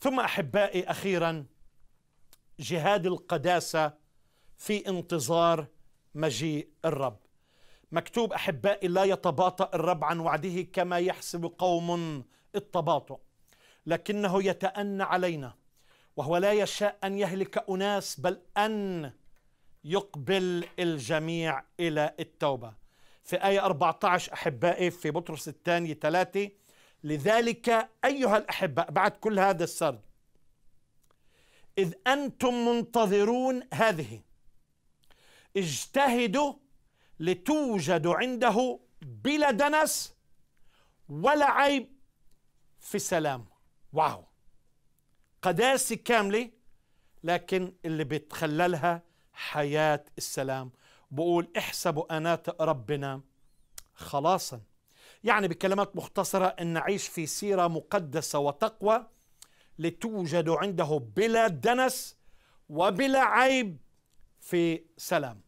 ثم احبائي اخيرا جهاد القداسه في انتظار مجيء الرب مكتوب احبائي لا يتباطا الرب عن وعده كما يحسب قوم التباطؤ لكنه يتأنى علينا وهو لا يشاء أن يهلك أناس بل أن يقبل الجميع إلى التوبة في آية 14 أحبائي في بطرس الثاني ثلاثه لذلك أيها الأحبة بعد كل هذا السرد إذ أنتم منتظرون هذه اجتهدوا لتوجد عنده بلا دنس ولا عيب في سلام واو قداسة كاملة لكن اللي بتخللها حياة السلام بقول احسبوا أنات ربنا خلاصاً يعني بكلمات مختصرة أن نعيش في سيرة مقدسة وتقوى لتوجد عنده بلا دنس وبلا عيب في سلام